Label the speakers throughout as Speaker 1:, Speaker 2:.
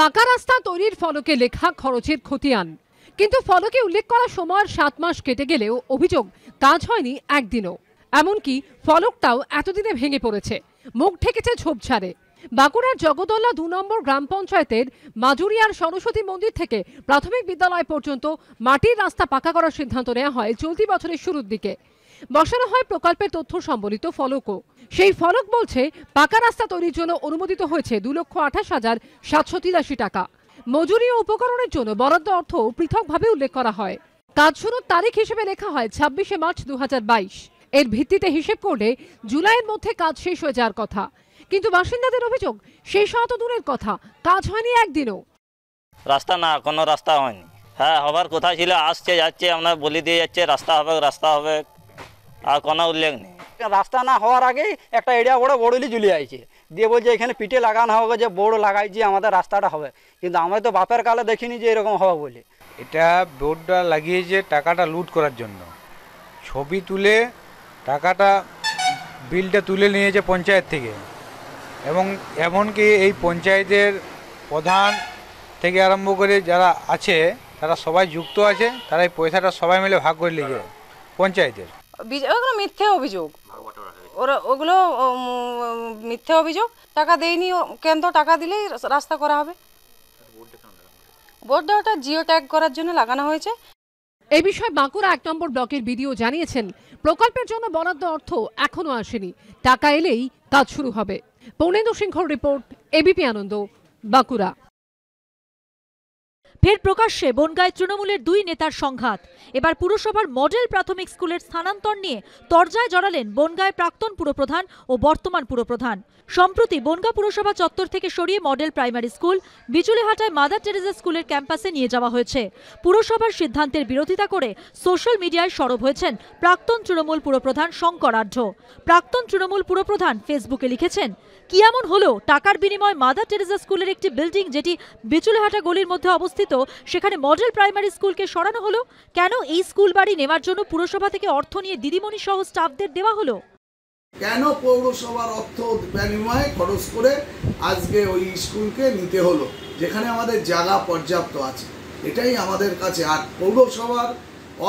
Speaker 1: পাকা রাস্তা তৈরির ফলকে লেখা খরচের খতিয়ান কিন্তু ফলকে উল্লেখ করা সময়ের সাত মাস কেটে গেলেও অভিযোগ কাজ হয়নি একদিনও এমনকি ফলকটাও এতদিনে ভেঙে পড়েছে মুখ ঠেকেছে ঝোপঝাড়ে বাঁকুড়ার জগদল্লা দু নম্বর গ্রাম পঞ্চায়েতের মাজুরিয়ার সরস্বতী মন্দির থেকে প্রাথমিক বিদ্যালয় পর্যন্ত মাটির রাস্তা পাকা করার সিদ্ধান্ত নেওয়া হয় চলতি বছরের শুরুর দিকে বসানো হয় প্রকল্পের তথ্য সম্বলিত ফলকও সেই ফলক বলছে পাকা রাস্তা তৈরির জন্য অনুমোদিত হয়েছে দু লক্ষ আঠাশ হাজার সাতশো তিরাশি টাকা মজুরি ও উপকরণের জন্য বরাদ্দ অর্থ পৃথকভাবে উল্লেখ করা হয় কাজ শুরুর তারিখ হিসেবে লেখা হয় ছাব্বিশে মার্চ দু এর ভিত্তিতে হিসেব করলে জুলাইয়ের মধ্যে কাজ শেষ হয়ে যাওয়ার কথা কিন্তু বাসিন্দাদের অভিযোগ শেষ অত দূরের কথা কাজ হয়নি একদিনও
Speaker 2: রাস্তা না কোনো রাস্তা হয়নি হ্যাঁ হবার কোথায় ছিল আসছে যাচ্ছে আমরা বলে দিয়ে যাচ্ছে রাস্তা হবে রাস্তা হবে আর কোনো উল্লেখ নেই রাস্তা না হওয়ার আগেই একটা এরিয়া বড় বড়লি ঝুলিয়ে আছে দিয়ে বলছে এখানে পিঠে লাগানো হবে যে বোর্ড লাগাইছি আমাদের রাস্তাটা হবে কিন্তু আমরা তো বাপের কালে দেখিনি যে এরকম হবে বলে এটা বোর্ডটা লাগিয়েছে টাকাটা লুট করার জন্য ছবি তুলে টাকাটা বিলটা তুলে নিয়েছে পঞ্চায়েত থেকে এবং এমনকি এই পঞ্চায়েতের প্রধান থেকে আরম্ভ করে যারা আছে তারা সবাই যুক্ত আছে তারা এই পয়সাটা সবাই মিলে ভাগ করে নিয়েছে পঞ্চায়েতের
Speaker 1: ওগুলো মিথ্যে অভিযোগ ওরা ওগুলো মিথ্যে অভিযোগ টাকা দেয়নি কেন্দ্র টাকা দিলেই রাস্তা করা হবে ভোট দেওয়াটা জিও ট্যাগ করার জন্য লাগানো হয়েছে এ বিষয়ে বাঁকুড়া এক নম্বর ব্লকের বিডিও জানিয়েছেন প্রকল্পের জন্য বরাদ্দ অর্থ এখনও আসেনি টাকা এলেই কাজ শুরু হবে পৌনেন্দ্র সিংহর রিপোর্ট এবিপি আনন্দ
Speaker 3: বাঁকুড়া ফের প্রকাশ্যে বনগায় তৃণমূলের দুই নেতার সংঘাত এবার পুরসভার মডেল প্রাথমিক স্কুলের স্থানান্তর নিয়ে তর্জায় জড়ালেন বনগায় প্রাক্তন পুরপ্রধান ও বর্তমান পুরপ্রধান সম্প্রতি বনগা পুরসভা চত্বর থেকে সরিয়ে মডেল প্রাইমারি স্কুল বিচুলিহাটায় মাদার টেরেজা স্কুলের ক্যাম্পাসে নিয়ে যাওয়া হয়েছে পুরসভার সিদ্ধান্তের বিরোধিতা করে সোশ্যাল মিডিয়ায় সরব হয়েছেন প্রাক্তন তৃণমূল পুরপ্রধান শঙ্কর আঢ্য প্রাক্তন তৃণমূল পুরপ্রধান ফেসবুকে লিখেছেন কি এমন হলো টাকার বিনিময়ে মাদার টেরেজা স্কুলের একটি বিল্ডিং যেটি বিচুলিহাটা গলির মধ্যে অবস্থিত অবস্থিত সেখানে মডেল প্রাইমারি স্কুলকে সরানো হলো কেন এই স্কুল বাড়ি নেওয়ার জন্য পুরসভা থেকে অর্থ নিয়ে দিদিমণি সহ স্টাফদের দেওয়া হলো
Speaker 2: কেন পৌরসভার অর্থ বিনিময়ে খরচ করে আজকে ওই স্কুলকে নিতে হলো যেখানে আমাদের জায়গা পর্যাপ্ত আছে এটাই আমাদের কাছে আর পৌরসভার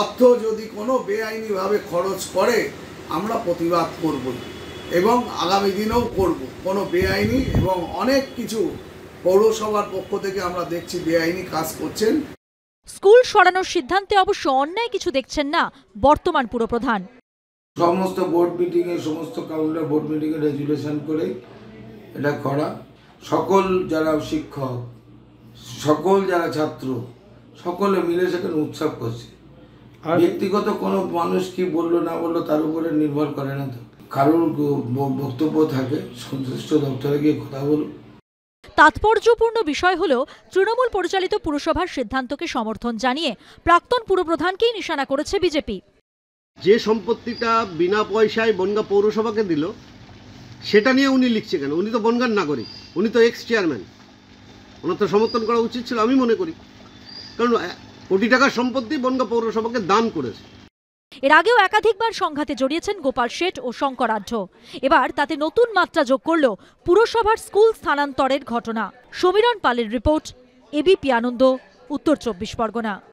Speaker 2: অর্থ যদি কোনো বেআইনিভাবে খরচ করে আমরা প্রতিবাদ করব এবং আগামী দিনেও করব কোনো বেআইনি এবং অনেক কিছু পৌরসভার পক্ষ থেকে আমরা দেখছি বেআইনি কাজ করছেন
Speaker 3: স্কুল সরানোর সিদ্ধান্তে অবশ্য অন্যায় কিছু দেখছেন না বর্তমান পুরপ্রধান
Speaker 2: সমস্ত বোর্ড মিটিংয়ে সমস্ত কাউন্টার বোর্ড এ রেজুলেশন করে এটা করা সকল যারা শিক্ষক সকল যারা ছাত্র সকলে মিলে সেখানে উৎসব করছে ব্যক্তিগত কোনো মানুষ কি বললো না বললো তার উপরে নির্ভর করে না তো কারোর বক্তব্য থাকে সংশ্লিষ্ট দপ্তরে গিয়ে কথা বলুন
Speaker 3: তাৎপর্যপূর্ণ বিষয় হল তৃণমূল পরিচালিত পুরসভার সিদ্ধান্তকে সমর্থন জানিয়ে প্রাক্তন পুরপ্রধানকেই নিশানা করেছে বিজেপি
Speaker 2: যে সম্পত্তিটা বিনা পয়সায় বনগা পৌরসভাকে দিল সেটা নিয়ে উনি লিখছে কেন উনি তো বনগার নাগরিক উনি তো এক্স চেয়ারম্যান ওনার তো সমর্থন করা উচিত ছিল আমি মনে করি কারণ কোটি টাকার সম্পত্তি বনগা পৌরসভাকে দান করেছে
Speaker 3: এর আগেও একাধিকবার সংঘাতে জড়িয়েছেন গোপাল শেঠ ও শঙ্করাঢ্য এবার তাতে নতুন মাত্রা যোগ করল পুরসভার স্কুল স্থানান্তরের ঘটনা সমীরণ পালের রিপোর্ট এবিপি আনন্দ উত্তর চব্বিশ পরগনা